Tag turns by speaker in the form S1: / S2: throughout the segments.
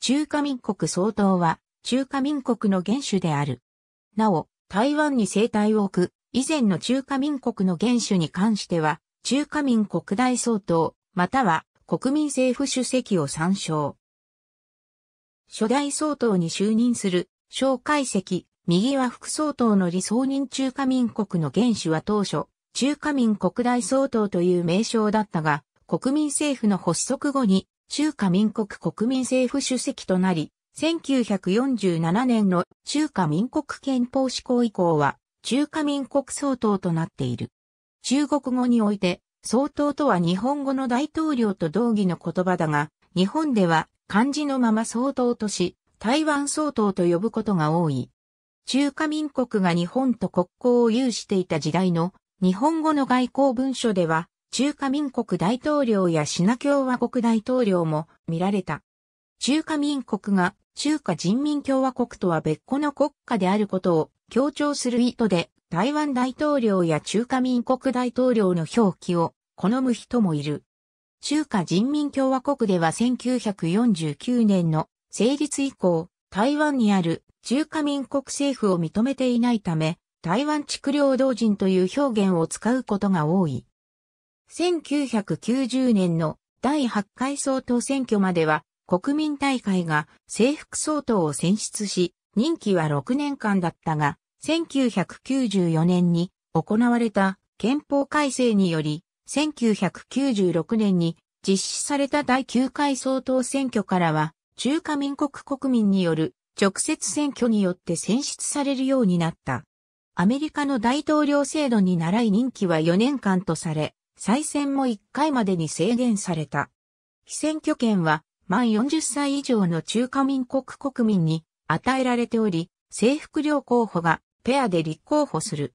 S1: 中華民国総統は、中華民国の元首である。なお、台湾に生態を置く、以前の中華民国の元首に関しては、中華民国大総統、または国民政府主席を参照。初代総統に就任する、蒋介石、右は副総統の理想人中華民国の元首は当初、中華民国大総統という名称だったが、国民政府の発足後に中華民国国民政府主席となり、1947年の中華民国憲法施行以降は、中華民国総統となっている。中国語において、総統とは日本語の大統領と同義の言葉だが、日本では漢字のまま総統とし、台湾総統と呼ぶことが多い。中華民国が日本と国交を有していた時代の日本語の外交文書では、中華民国大統領やシナ共和国大統領も見られた。中華民国が中華人民共和国とは別個の国家であることを強調する意図で、台湾大統領や中華民国大統領の表記を好む人もいる。中華人民共和国では1949年の成立以降、台湾にある中華民国政府を認めていないため、台湾地区領導人という表現を使うことが多い。1990年の第8回総統選挙までは国民大会が制服総統を選出し、任期は6年間だったが、1994年に行われた憲法改正により、1996年に実施された第9回総統選挙からは、中華民国国民による直接選挙によって選出されるようになった。アメリカの大統領制度に習い任期は4年間とされ、再選も1回までに制限された。非選挙権は、満40歳以上の中華民国国民に与えられており、政服両候補がペアで立候補する。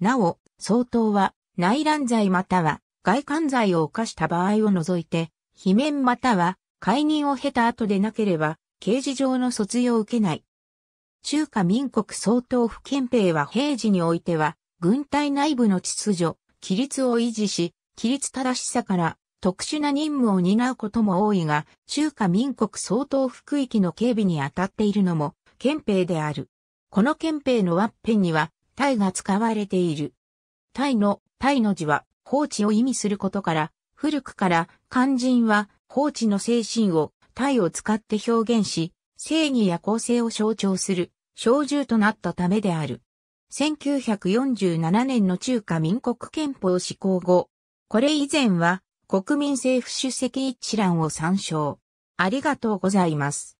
S1: なお、総統は内乱罪または外観罪を犯した場合を除いて、罷免または解任を経た後でなければ、刑事上の卒業を受けない。中華民国総統府憲兵は平時においては、軍隊内部の秩序、規律を維持し、規律正しさから特殊な任務を担うことも多いが、中華民国総統福域の警備に当たっているのも憲兵である。この憲兵のワッペンには、タイが使われている。タイの、タイの字は、放置を意味することから、古くから肝心は放置の精神をタイを使って表現し、正義や公正を象徴する、小銃となったためである。1947年の中華民国憲法施行後、これ以前は国民政府主席一覧を参照。ありがとうございます。